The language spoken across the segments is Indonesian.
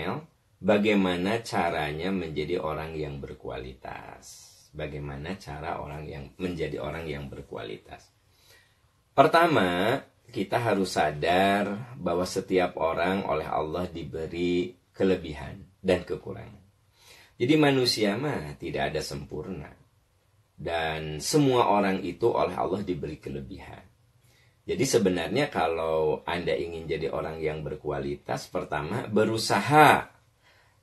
email bagaimana caranya menjadi orang yang berkualitas? Bagaimana cara orang yang menjadi orang yang berkualitas? Pertama, kita harus sadar bahwa setiap orang oleh Allah diberi kelebihan dan kekurangan. Jadi manusia mah tidak ada sempurna. Dan semua orang itu oleh Allah diberi kelebihan. Jadi sebenarnya kalau Anda ingin jadi orang yang berkualitas, pertama berusaha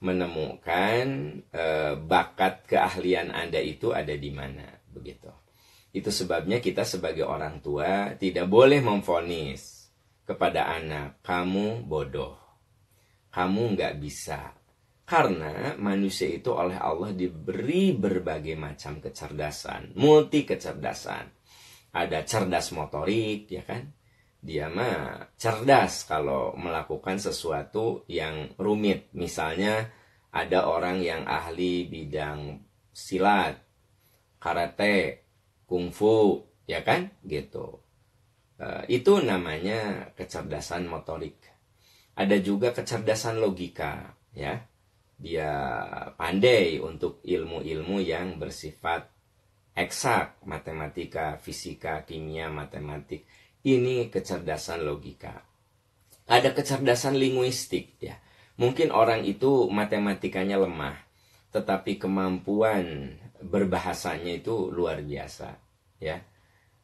menemukan e, bakat keahlian Anda itu ada di mana, begitu. Itu sebabnya kita sebagai orang tua tidak boleh memfonis kepada anak, kamu bodoh, kamu nggak bisa. Karena manusia itu oleh Allah diberi berbagai macam kecerdasan, multi kecerdasan ada cerdas motorik ya kan dia mah cerdas kalau melakukan sesuatu yang rumit misalnya ada orang yang ahli bidang silat karate kungfu ya kan gitu e, itu namanya kecerdasan motorik ada juga kecerdasan logika ya dia pandai untuk ilmu-ilmu yang bersifat eksak, matematika, fisika, kimia, matematik. Ini kecerdasan logika. Ada kecerdasan linguistik ya. Mungkin orang itu matematikanya lemah, tetapi kemampuan berbahasanya itu luar biasa ya.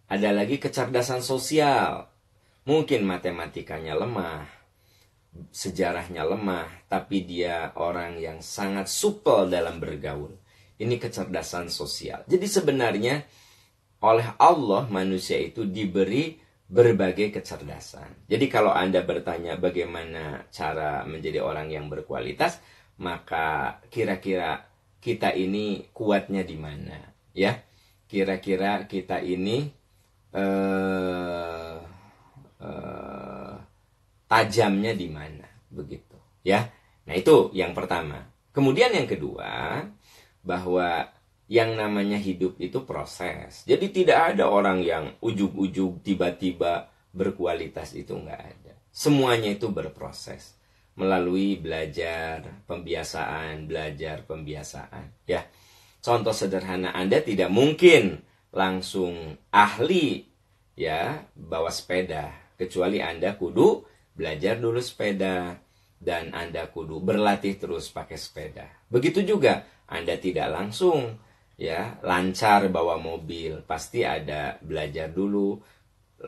Ada lagi kecerdasan sosial. Mungkin matematikanya lemah, sejarahnya lemah, tapi dia orang yang sangat supel dalam bergaul ini kecerdasan sosial. Jadi sebenarnya oleh Allah manusia itu diberi berbagai kecerdasan. Jadi kalau Anda bertanya bagaimana cara menjadi orang yang berkualitas, maka kira-kira kita ini kuatnya di mana, ya? Kira-kira kita ini eh, eh, tajamnya di mana, begitu, ya? Nah itu yang pertama. Kemudian yang kedua, bahwa yang namanya hidup itu proses. Jadi tidak ada orang yang ujug-ujug tiba-tiba berkualitas itu nggak ada. Semuanya itu berproses melalui belajar, pembiasaan, belajar, pembiasaan. Ya, contoh sederhana Anda tidak mungkin langsung ahli ya bawa sepeda kecuali Anda kudu belajar dulu sepeda dan Anda kudu berlatih terus pakai sepeda. Begitu juga anda tidak langsung ya lancar bawa mobil, pasti ada belajar dulu,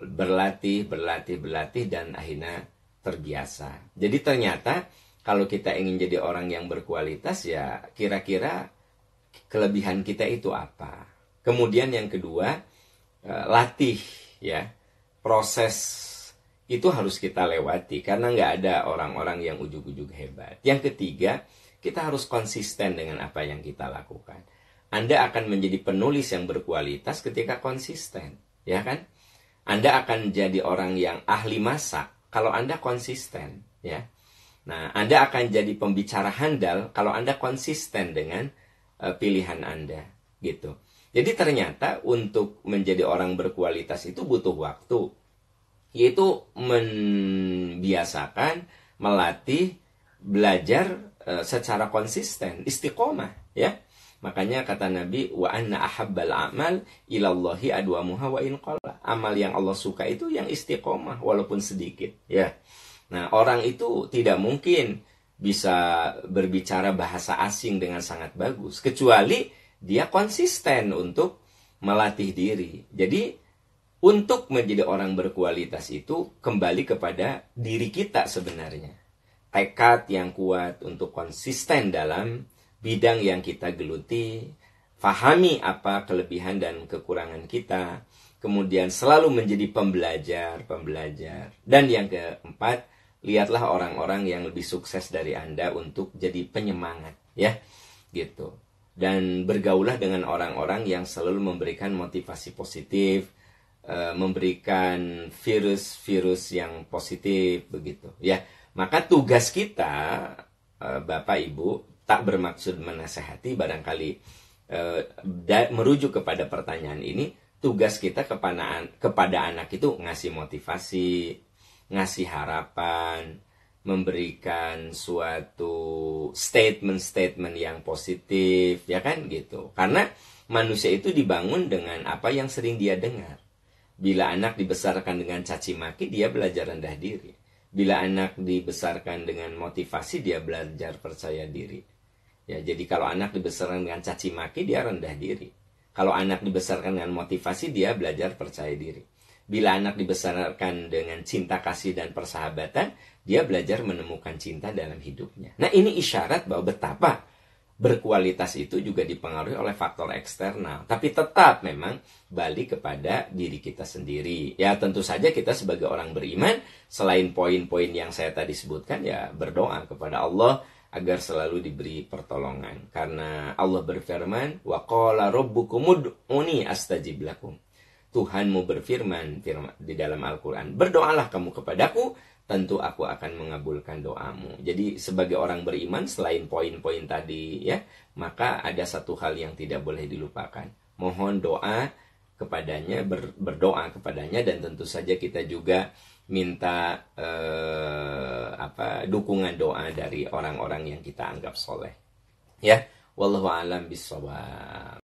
berlatih, berlatih, berlatih dan akhirnya terbiasa. Jadi ternyata kalau kita ingin jadi orang yang berkualitas ya kira-kira kelebihan kita itu apa. Kemudian yang kedua, eh, latih ya. Proses itu harus kita lewati karena nggak ada orang-orang yang ujuk-ujuk hebat. Yang ketiga, kita harus konsisten dengan apa yang kita lakukan. Anda akan menjadi penulis yang berkualitas ketika konsisten, ya kan? Anda akan jadi orang yang ahli masak kalau Anda konsisten, ya. Nah, Anda akan jadi pembicara handal kalau Anda konsisten dengan uh, pilihan Anda, gitu. Jadi ternyata untuk menjadi orang berkualitas itu butuh waktu. Yaitu membiasakan, melatih, belajar Eh, secara konsisten, istiqomah, ya. Makanya kata Nabi wa anna ahabbal amal ilallahi adwa wa in qala. Amal yang Allah suka itu yang istiqomah walaupun sedikit, ya. Nah, orang itu tidak mungkin bisa berbicara bahasa asing dengan sangat bagus kecuali dia konsisten untuk melatih diri. Jadi untuk menjadi orang berkualitas itu kembali kepada diri kita sebenarnya tekad yang kuat untuk konsisten dalam bidang yang kita geluti, fahami apa kelebihan dan kekurangan kita, kemudian selalu menjadi pembelajar, pembelajar. Dan yang keempat, lihatlah orang-orang yang lebih sukses dari Anda untuk jadi penyemangat, ya. Gitu. Dan bergaulah dengan orang-orang yang selalu memberikan motivasi positif, eh, memberikan virus-virus yang positif begitu, ya. Maka tugas kita, eh, Bapak Ibu, tak bermaksud menasehati barangkali eh, merujuk kepada pertanyaan ini, tugas kita kepada, anak itu ngasih motivasi, ngasih harapan, memberikan suatu statement-statement yang positif, ya kan gitu. Karena manusia itu dibangun dengan apa yang sering dia dengar. Bila anak dibesarkan dengan caci maki, dia belajar rendah diri bila anak dibesarkan dengan motivasi dia belajar percaya diri ya jadi kalau anak dibesarkan dengan caci maki dia rendah diri kalau anak dibesarkan dengan motivasi dia belajar percaya diri bila anak dibesarkan dengan cinta kasih dan persahabatan dia belajar menemukan cinta dalam hidupnya nah ini isyarat bahwa betapa berkualitas itu juga dipengaruhi oleh faktor eksternal. Tapi tetap memang balik kepada diri kita sendiri. Ya tentu saja kita sebagai orang beriman, selain poin-poin yang saya tadi sebutkan, ya berdoa kepada Allah agar selalu diberi pertolongan. Karena Allah berfirman, Wa qala uni astajib lakum. Tuhanmu berfirman firman, di dalam Al-Quran, berdoalah kamu kepadaku, tentu aku akan mengabulkan doamu. Jadi sebagai orang beriman selain poin-poin tadi ya, maka ada satu hal yang tidak boleh dilupakan. Mohon doa kepadanya, ber, berdoa kepadanya dan tentu saja kita juga minta eh, apa dukungan doa dari orang-orang yang kita anggap soleh. Ya, wallahu alam bisawab.